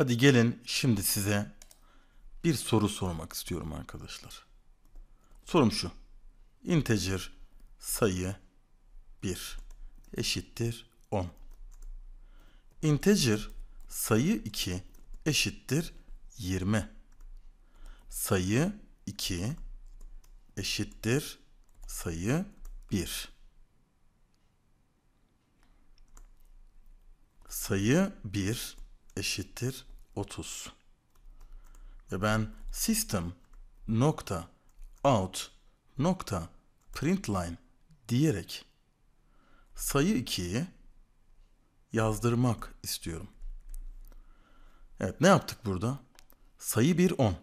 Hadi gelin şimdi size bir soru sormak istiyorum arkadaşlar. Sorum şu. Integer sayı 1 eşittir 10. Integer sayı 2 eşittir 20. Sayı 2 eşittir sayı 1. Sayı 1 eşittir 30 ve ben system nokta out nokta println diyerek sayı 2'yi yazdırmak istiyorum. Evet ne yaptık burada? Sayı 1 10.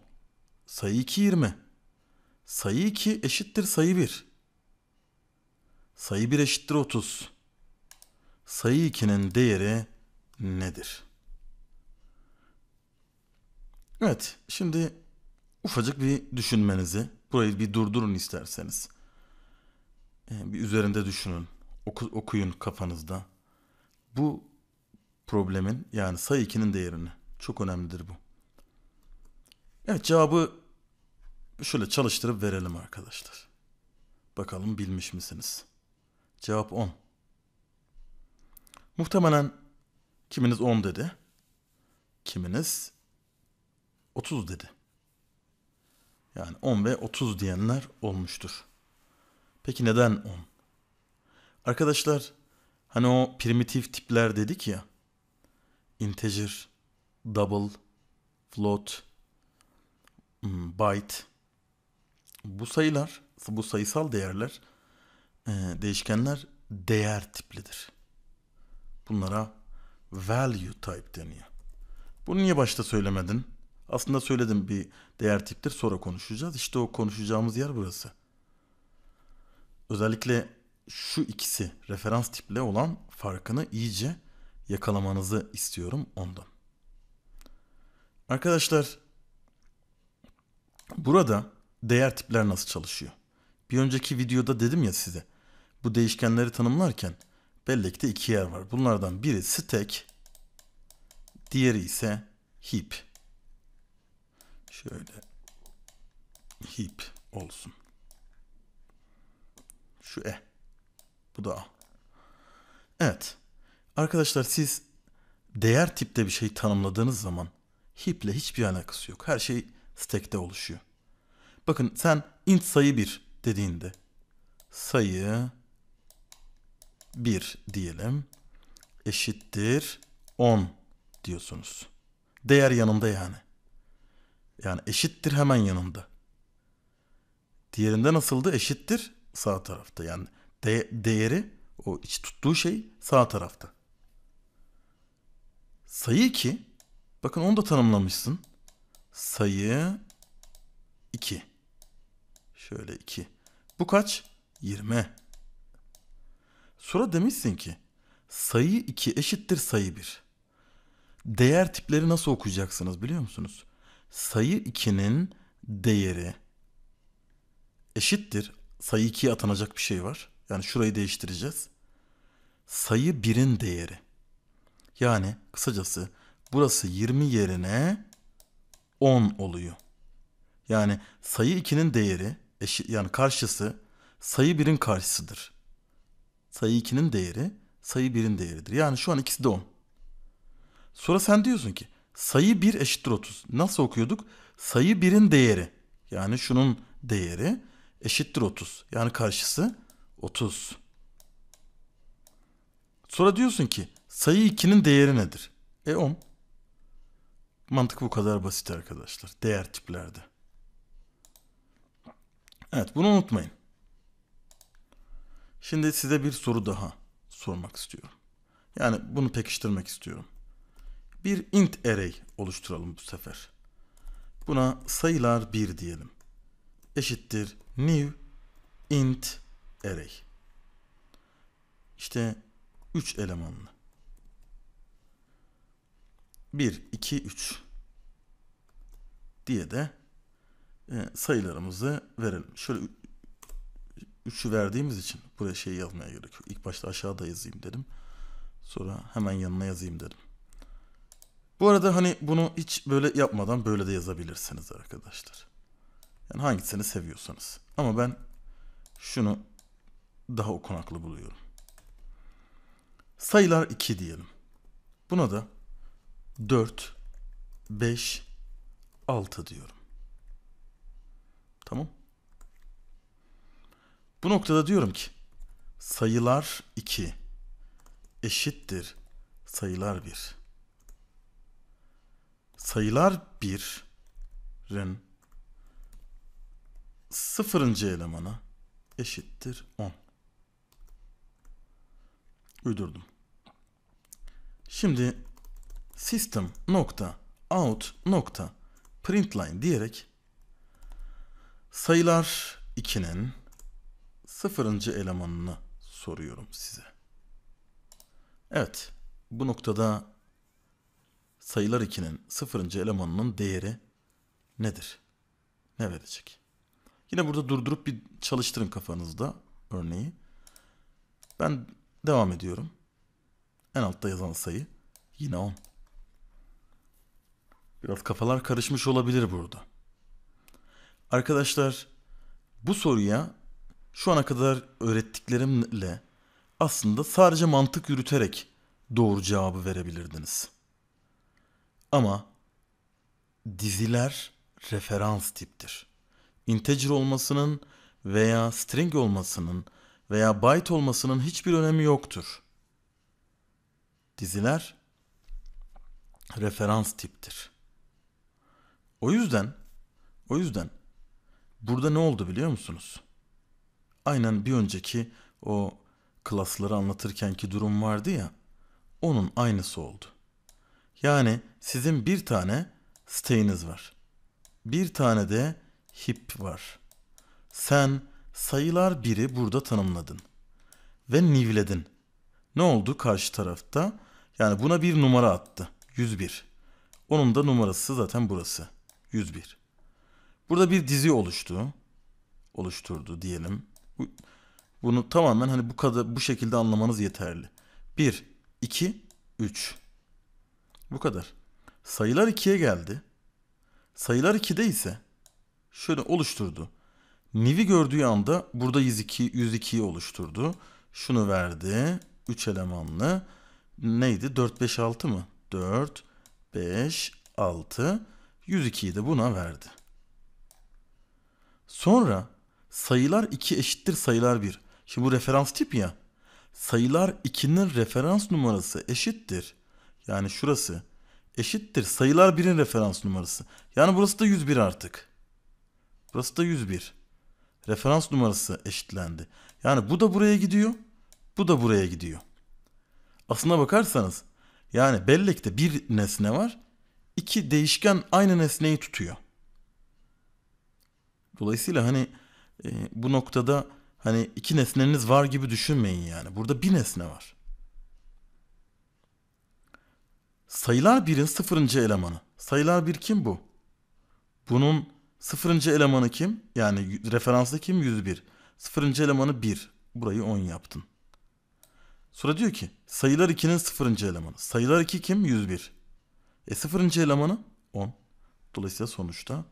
Sayı 2 20. Sayı 2 eşittir sayı 1. Sayı 1 eşittir 30. Sayı 2'nin değeri nedir? Evet, şimdi ufacık bir düşünmenizi, burayı bir durdurun isterseniz. Ee, bir üzerinde düşünün, oku, okuyun kafanızda. Bu problemin yani sayı 2'nin değerini. Çok önemlidir bu. Evet cevabı şöyle çalıştırıp verelim arkadaşlar. Bakalım bilmiş misiniz? Cevap 10. Muhtemelen kiminiz 10 dedi. Kiminiz 30 dedi. Yani 10 ve 30 diyenler olmuştur. Peki neden 10? Arkadaşlar hani o primitif tipler dedik ya. Integer, double, float, hmm, byte. Bu sayılar, bu sayısal değerler, e, değişkenler değer tiplidir. Bunlara value type deniyor. Bunu niye başta söylemedin? Aslında söyledim bir değer tiptir sonra konuşacağız. İşte o konuşacağımız yer burası. Özellikle şu ikisi referans tiple olan farkını iyice yakalamanızı istiyorum ondan. Arkadaşlar burada değer tipler nasıl çalışıyor? Bir önceki videoda dedim ya size bu değişkenleri tanımlarken bellekte iki yer var. Bunlardan biri stack, diğeri ise heap şöyle hip olsun. Şu e. Bu da a. Evet. Arkadaşlar siz değer tipte bir şey tanımladığınız zaman hiple hiçbir alakası yok. Her şey stack'te oluşuyor. Bakın sen int sayı 1 dediğinde sayı 1 diyelim eşittir 10 diyorsunuz. Değer yanında yani. Yani eşittir hemen yanında. Diğerinde nasıldı? Eşittir sağ tarafta. Yani de değeri o iç tuttuğu şey sağ tarafta. Sayı 2 bakın onu da tanımlamışsın. Sayı 2. Şöyle 2. Bu kaç? 20. Sonra demişsin ki sayı 2 eşittir sayı 1. Değer tipleri nasıl okuyacaksınız biliyor musunuz? sayı 2'nin değeri eşittir. Sayı 2'ye atanacak bir şey var. Yani şurayı değiştireceğiz. Sayı 1'in değeri. Yani kısacası burası 20 yerine 10 oluyor. Yani sayı 2'nin değeri eşit yani karşısı sayı 1'in karşısıdır. Sayı 2'nin değeri sayı 1'in değeridir. Yani şu an ikisi de 10. Sonra sen diyorsun ki sayı 1 eşittir 30. Nasıl okuyorduk? Sayı 1'in değeri yani şunun değeri eşittir 30. Yani karşısı 30. Sonra diyorsun ki sayı 2'nin değeri nedir? E 10. Mantık bu kadar basit arkadaşlar. Değer tiplerde. Evet bunu unutmayın. Şimdi size bir soru daha sormak istiyorum. Yani bunu pekiştirmek istiyorum bir int array oluşturalım bu sefer. Buna sayılar 1 diyelim. Eşittir new int array. İşte 3 elemanlı. 1, 2, 3 diye de e, sayılarımızı verelim. Şöyle 3'ü verdiğimiz için buraya şey yazmaya gerek yok. İlk başta aşağıda yazayım dedim. Sonra hemen yanına yazayım dedim. Bu arada hani bunu hiç böyle yapmadan böyle de yazabilirsiniz arkadaşlar. Yani hangisini seviyorsanız. Ama ben şunu daha okunaklı buluyorum. Sayılar 2 diyelim. Buna da 4, 5, 6 diyorum. Tamam. Bu noktada diyorum ki sayılar 2 eşittir sayılar 1 sayılar 1'in sıfırıncı elemanı eşittir 10. Uydurdum. Şimdi system nokta out nokta println diyerek sayılar 2'nin sıfırıncı elemanını soruyorum size. Evet bu noktada sayılar 2'nin 0. elemanının değeri nedir? Ne verecek? Yine burada durdurup bir çalıştırın kafanızda örneği. Ben devam ediyorum. En altta yazan sayı yine 10. Biraz kafalar karışmış olabilir burada. Arkadaşlar bu soruya şu ana kadar öğrettiklerimle aslında sadece mantık yürüterek doğru cevabı verebilirdiniz. Ama diziler referans tiptir. Integer olmasının veya string olmasının veya byte olmasının hiçbir önemi yoktur. Diziler referans tiptir. O yüzden o yüzden burada ne oldu biliyor musunuz? Aynen bir önceki o klasları anlatırkenki durum vardı ya onun aynısı oldu. Yani sizin bir tane siteğiniz var. Bir tane de hip var. Sen sayılar biri burada tanımladın ve nivledin. Ne oldu karşı tarafta? Yani buna bir numara attı. 101. Onun da numarası zaten burası. 101. Burada bir dizi oluştu. Oluşturdu diyelim. Bu, bunu tamamen hani bu kadar bu şekilde anlamanız yeterli. 1 2 3 bu kadar. Sayılar 2'ye geldi. Sayılar 2'de ise şöyle oluşturdu. Nivi gördüğü anda burada 102, 102'yi oluşturdu. Şunu verdi. 3 elemanlı. Neydi? 4, 5, 6 mı? 4, 5, 6. 102'yi de buna verdi. Sonra sayılar 2 eşittir sayılar 1. Şimdi bu referans tip ya. Sayılar 2'nin referans numarası eşittir. Yani şurası eşittir. Sayılar birin referans numarası. Yani burası da 101 artık. Burası da 101. Referans numarası eşitlendi. Yani bu da buraya gidiyor. Bu da buraya gidiyor. Aslına bakarsanız yani bellekte bir nesne var. iki değişken aynı nesneyi tutuyor. Dolayısıyla hani e, bu noktada hani iki nesneniz var gibi düşünmeyin yani. Burada bir nesne var. Sayılar birin sıfırıncı elemanı. Sayılar bir kim bu? Bunun sıfırıncı elemanı kim? Yani referansı kim? 101. Sıfırıncı elemanı 1. Burayı 10 yaptın. Sonra diyor ki sayılar 2'nin sıfırıncı elemanı. Sayılar 2 kim? 101. E sıfırıncı elemanı 10. Dolayısıyla sonuçta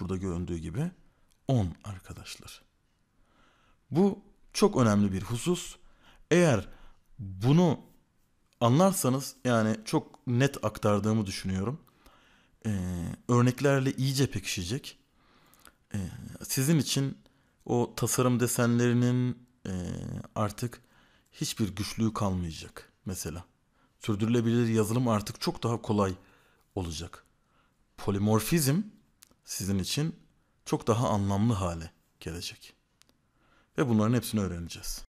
burada göründüğü gibi 10 arkadaşlar. Bu çok önemli bir husus. Eğer bunu Anlarsanız yani çok net aktardığımı düşünüyorum. Ee, örneklerle iyice pekişecek. Ee, sizin için o tasarım desenlerinin e, artık hiçbir güçlüğü kalmayacak mesela. Sürdürülebilir yazılım artık çok daha kolay olacak. Polimorfizm sizin için çok daha anlamlı hale gelecek. Ve bunların hepsini öğreneceğiz.